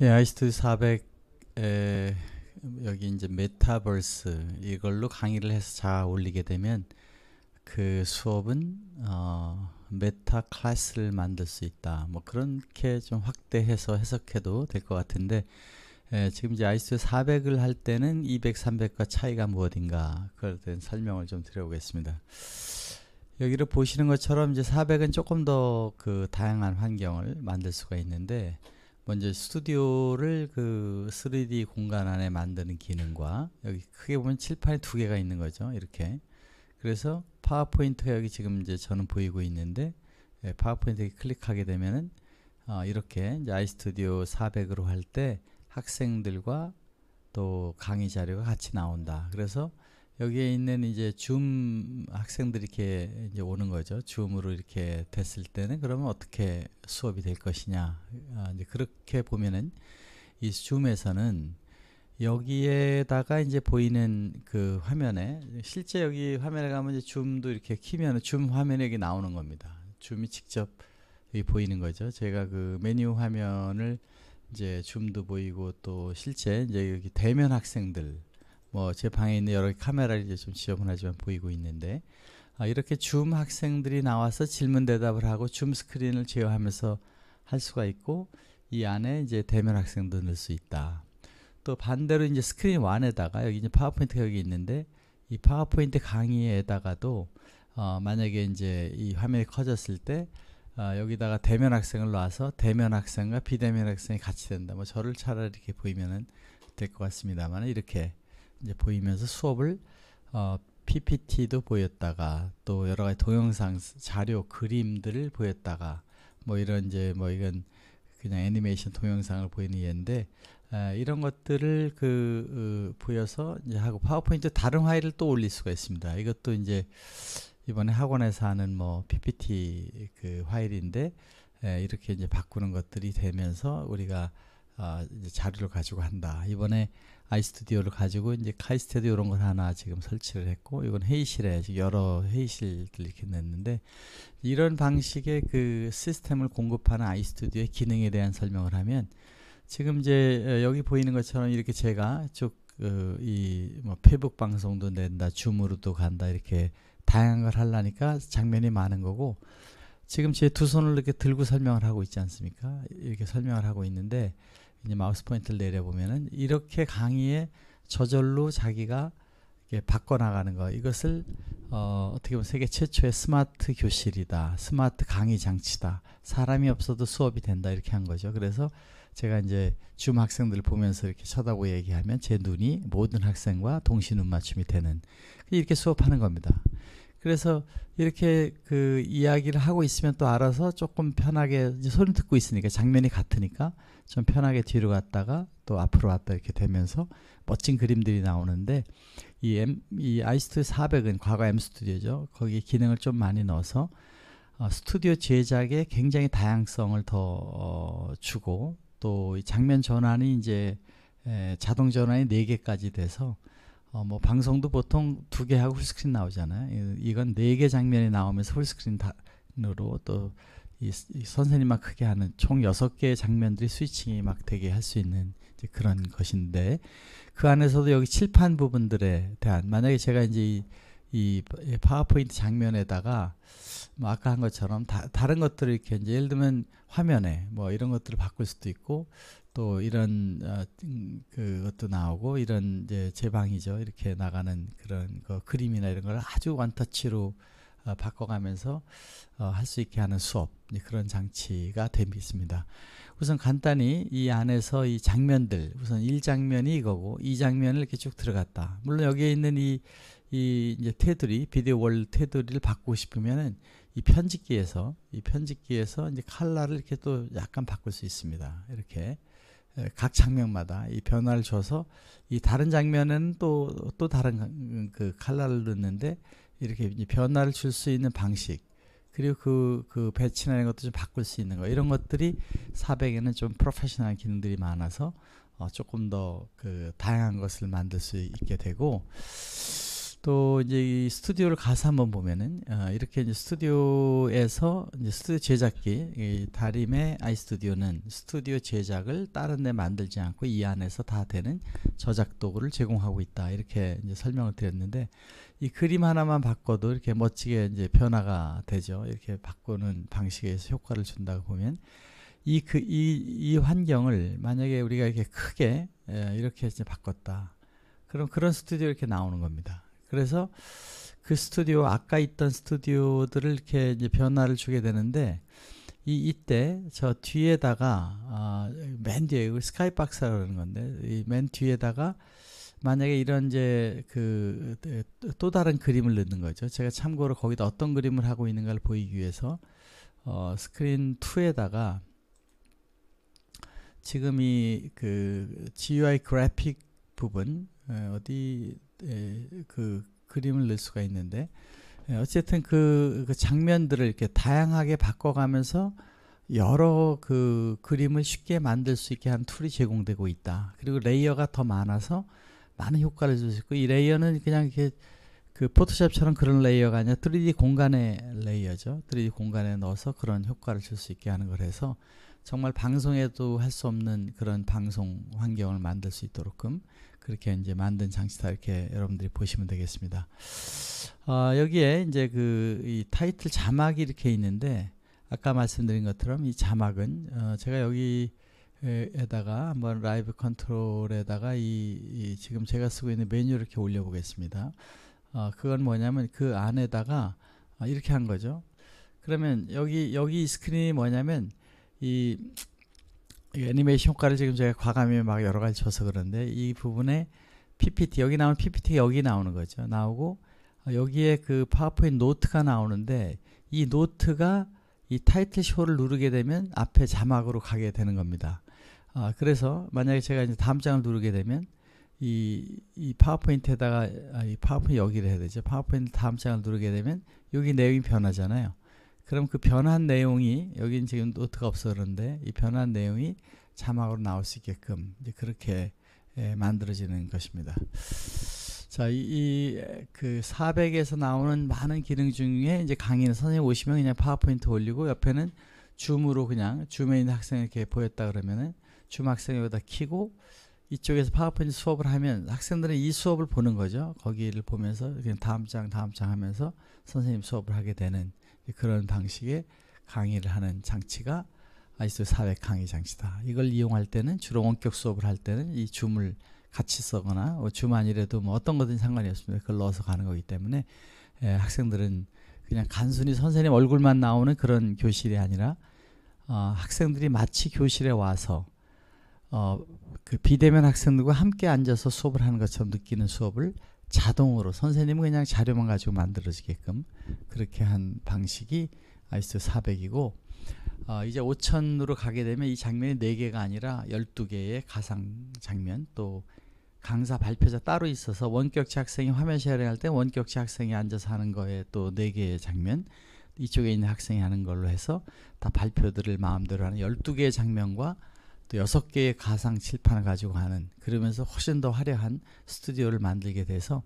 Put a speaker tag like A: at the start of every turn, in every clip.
A: 예, 아이스트 400에 여기 이제 메타버스 이걸로 강의를 해서 잘 올리게 되면 그 수업은 어, 메타 클래스를 만들 수 있다. 뭐 그렇게 좀 확대해서 해석해도 될 것 같은데 예, 지금 이제 아이스 400을 할 때는 200, 300과 차이가 무엇인가 그걸 대한 설명을 좀 드려보겠습니다. 여기를 보시는 것처럼 이제 400은 조금 더 그 다양한 환경을 만들 수가 있는데 먼저 뭐 스튜디오를 그 3D 공간 안에 만드는 기능과 여기 크게 보면 칠판이 두 개가 있는 거죠. 이렇게. 그래서 파워포인트가 여기 지금 이제 저는 보이고 있는데 예, 파워포인트 클릭하게 되면은 어, 이렇게 이제 아이스튜디오 400으로 할 때 학생들과 또 강의 자료가 같이 나온다. 그래서 여기에 있는 이제 줌 학생들이 이렇게 이제 오는 거죠. 줌으로 이렇게 됐을 때는 그러면 어떻게 수업이 될 것이냐. 아, 이제 그렇게 보면은 이 줌에서는 여기에다가 이제 보이는 그 화면에 실제 여기 화면에 가면 이제 줌도 이렇게 키면 줌 화면이 여기 나오는 겁니다. 줌이 직접 여기 보이는 거죠. 제가 그 메뉴 화면을 이제 줌도 보이고 또 실제 이제 여기 대면 학생들 뭐제 방에 있는 여러 카메라를 이제 좀 지저분하지만 보이고 있는데 아, 이렇게 줌 학생들이 나와서 질문 대답을 하고 줌 스크린을 제어하면서 할 수가 있고 이 안에 이제 대면 학생도 넣을 수 있다. 또 반대로 이제 스크린 1에다가 여기 이제 파워포인트가 여기 있는데 이 파워포인트 강의에다가도 어 만약에 이제 이 화면이 커졌을 때어 여기다가 대면 학생을 놔서 대면 학생과 비대면 학생이 같이 된다. 뭐 저를 차라리 이렇게 보이면은 될 것 같습니다만 이렇게 이제 보이면서 수업을 어, PPT도 보였다가 또 여러 가지 동영상 자료 그림들을 보였다가 뭐 이런 이제 뭐 이건 그냥 애니메이션 동영상을 보이는 예인데 에, 이런 것들을 그 으, 보여서 이제 하고 파워포인트 다른 화일을 또 올릴 수가 있습니다. 이것도 이제 이번에 학원에서 하는 뭐 PPT 그 화일인데 에, 이렇게 이제 바꾸는 것들이 되면서 우리가 아, 이제 자료를 가지고 한다. 이번에 음. 아이스튜디오를 가지고 이제 카이스테디오 이런 걸 하나 지금 설치를 했고 이건 회의실에 여러 회의실들 이렇게 냈는데 이런 방식의 그 시스템을 공급하는 아이스튜디오의 기능에 대한 설명을 하면 지금 이제 여기 보이는 것처럼 이렇게 제가 쭉이뭐 어, 페북 방송도 낸다 줌으로도 간다 이렇게 다양한 걸 하려니까 장면이 많은 거고 지금 제 두 손을 이렇게 들고 설명을 하고 있지 않습니까? 이렇게 설명을 하고 있는데 이제 마우스 포인트를 내려보면은 이렇게 강의에 저절로 자기가 바꿔나가는 거 이것을 어, 어떻게 보면 세계 최초의 스마트 교실이다 스마트 강의 장치다 사람이 없어도 수업이 된다 이렇게 한 거죠 그래서 제가 이제 줌 학생들을 보면서 이렇게 쳐다보고 얘기하면 제 눈이 모든 학생과 동시 눈맞춤이 되는 이렇게 수업하는 겁니다 그래서 이렇게 그 이야기를 하고 있으면 또 알아서 조금 편하게 이제 소리 듣고 있으니까 장면이 같으니까 좀 편하게 뒤로 갔다가 또 앞으로 왔다 이렇게 되면서 멋진 그림들이 나오는데 이, 엠, 이 아이스튜 400은 과거 M 스튜디오죠. 거기에 기능을 좀 많이 넣어서 어, 스튜디오 제작에 굉장히 다양성을 더 어, 주고 또 장면 전환이 이제 에, 자동 전환이 4개까지 돼서 어, 뭐 방송도 보통 두 개하고 홀스크린 나오잖아요. 이건 네 개 장면이 나오면서 홀스크린으로 또 이, 이 선생님만 크게 하는 총 여섯 개의 장면들이 스위칭이 막 되게 할 수 있는 이제 그런 것인데 그 안에서도 여기 칠판 부분들에 대한 만약에 제가 이제 이, 이 파워포인트 장면에다가 뭐 아까 한 것처럼 다, 른 것들을 이렇게 이제 예를 들면 화면에 뭐 이런 것들을 바꿀 수도 있고 또 이런 어, 음, 그것도 나오고 이런 이제 제방이죠 이렇게 나가는 그런 거 그림이나 이런 걸 아주 완터치로 어, 바꿔가면서 어, 할 수 있게 하는 수업 그런 장치가 됩니다. 우선 간단히 이 안에서 이 장면들 우선 1장면이 이거고 2장면을 이렇게 쭉 들어갔다. 물론 여기에 있는 이, 이 이제 테두리 비디오 월 테두리를 바꾸고 싶으면은 이 편집기에서 이 편집기에서 이제 칼라를 이렇게 또 약간 바꿀 수 있습니다. 이렇게 예, 각 장면마다 이 변화를 줘서 이 다른 장면은 또 또 다른 그 칼라를 넣는데 이렇게 변화를 줄 수 있는 방식 그리고 그, 그 배치나 것도 좀 바꿀 수 있는 거 이런 것들이 400에는 좀 프로페셔널 기능들이 많아서 어, 조금 더 그 다양한 것을 만들 수 있게 되고 또 이제 이 스튜디오를 가서 한번 보면은 어, 이렇게 이제 스튜디오에서 이제 스튜디오 제작기 이 다림의 아이스튜디오는 스튜디오 제작을 다른 데 만들지 않고 이 안에서 다 되는 저작 도구를 제공하고 있다 이렇게 이제 설명을 드렸는데 이 그림 하나만 바꿔도 이렇게 멋지게 이제 변화가 되죠 이렇게 바꾸는 방식에서 효과를 준다고 보면 이 그 이이 그, 환경을 만약에 우리가 이렇게 크게 예, 이렇게 이제 바꿨다 그럼 그런 스튜디오 이렇게 나오는 겁니다. 그래서 그 스튜디오 아까 있던 스튜디오들을 이렇게 이제 변화를 주게 되는데 이 이때 저 뒤에다가 아, 맨 뒤에 이 스카이박스라는 건데 이맨 뒤에다가 만약에 이런 이제 그 또 다른 그림을 넣는 거죠. 제가 참고로 거기다 어떤 그림을 하고 있는가를 보이기 위해서 어, 스크린 2에다가 지금 이 그 GUI 그래픽 부분 어디 예, 그 그림을 넣을 수가 있는데 예, 어쨌든 그, 그 장면들을 이렇게 다양하게 바꿔가면서 여러 그 그림을 쉽게 만들 수 있게 한 툴이 제공되고 있다. 그리고 레이어가 더 많아서 많은 효과를 줄 수 있고 이 레이어는 그냥 이렇게 그 포토샵처럼 그런 레이어가 아니라 3D 공간의 레이어죠. 3D 공간에 넣어서 그런 효과를 줄 수 있게 하는 걸 해서 정말 방송에도 할 수 없는 그런 방송 환경을 만들 수 있도록끔 그렇게 이제 만든 장치다 이렇게 여러분들이 보시면 되겠습니다. 어, 여기에 이제 그 이 타이틀 자막이 이렇게 있는데 아까 말씀드린 것처럼 이 자막은 어, 제가 여기 에다가 한번 라이브 컨트롤에다가 이, 이, 지금 제가 쓰고 있는 메뉴를 이렇게 올려보겠습니다. 어, 그건 뭐냐면 그 안에다가 아, 이렇게 한 거죠. 그러면 여기 여기 스크린이 뭐냐면 이 애니메이션 효과를 지금 제가 과감히 막 여러 가지 줘서 그런데 이 부분에 PPT 여기 나오는 PPT 여기 나오는 거죠. 나오고 어, 여기에 그 파워포인트 노트가 나오는데 이 노트가 이 타이틀 쇼를 누르게 되면 앞에 자막으로 가게 되는 겁니다. 아, 그래서 만약에 제가 이제 다음 장을 누르게 되면 이, 이 파워포인트에다가 아, 이 파워포인트 여기를 해야 되죠. 파워포인트 다음 장을 누르게 되면 여기 내용이 변하잖아요. 그럼 그 변한 내용이 여기는 지금 노트가 없었는데 어이 변한 내용이 자막으로 나올 수 있게끔 이제 그렇게 에, 예, 만들어지는 것입니다. 자, 이그 400에서 나오는 많은 기능 중에 이제 강의는 선생님 오시면 그냥 파워포인트 올리고 옆에는 줌으로 그냥 줌에 있는 학생 이렇게 보였다 그러면은 줌 학생 여기다 키고 이쪽에서 파워포인트 수업을 하면 학생들은 이 수업을 보는 거죠. 거기를 보면서 그냥 다음 장 다음 장 하면서 선생님 수업을 하게 되는 그런 방식의 강의를 하는 장치가 아이소 사회 강의 장치다. 이걸 이용할 때는 주로 원격 수업을 할 때는 이 줌을 같이 써거나 뭐 줌 아니라도 뭐 어떤 거든 상관이 없습니다. 그걸 넣어서 가는 거기 때문에 예, 학생들은 그냥 간순히 선생님 얼굴만 나오는 그런 교실이 아니라 어, 학생들이 마치 교실에 와서 어, 그 비대면 학생들과 함께 앉아서 수업을 하는 것처럼 느끼는 수업을 자동으로 선생님은 그냥 자료만 가지고 만들어지게끔 그렇게 한 방식이 ISO 400이고 어, 이제 5000으로 가게 되면 이 장면이 4개가 아니라 12개의 가상 장면 또 강사 발표자 따로 있어서 원격체 학생이 화면 쉐어링 할때 원격체 학생이 앉아서 하는 거에 또 4개의 장면 이쪽에 있는 학생이 하는 걸로 해서 다 발표들을 마음대로 하는 12개의 장면과 또 여섯 개의 가상 칠판을 가지고 하는 그러면서 훨씬 더 화려한 스튜디오를 만들게 돼서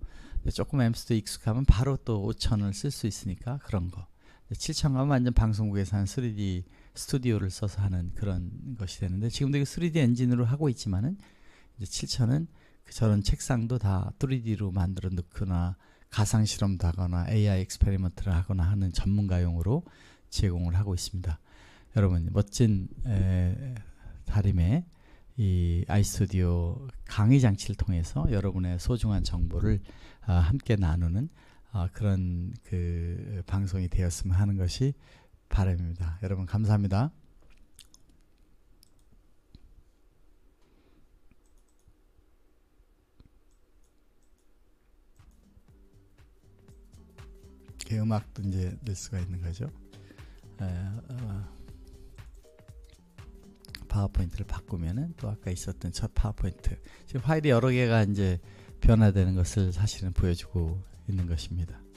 A: 조금 엠스도 익숙하면 바로 또 5천을 쓸 수 있으니까 그런 거 7천 가면 완전 방송국에서 한 3D 스튜디오를 써서 하는 그런 것이 되는데 지금도 이거 3D 엔진으로 하고 있지만은 이제 7천은 그 저런 책상도 다 3D로 만들어 놓거나 가상 실험도 하거나 AI 엑스페리먼트를 하거나 하는 전문가용으로 제공을 하고 있습니다. 여러분 멋진 에, 다림의 이 아이스튜디오 강의 장치를 통해서 여러분의 소중한 정보를 아, 함께 나누는 아, 그런 그 방송이 되었으면 하는 것이 바람입니다. 여러분 감사합니다. 음악도 이제 낼 수가 있는 거죠. 에, 어. 파워포인트를 바꾸면은 또 아까 있었던 첫 파워포인트 지금 파일이 여러 개가 이제 변화되는 것을 사실은 보여주고 있는 것입니다.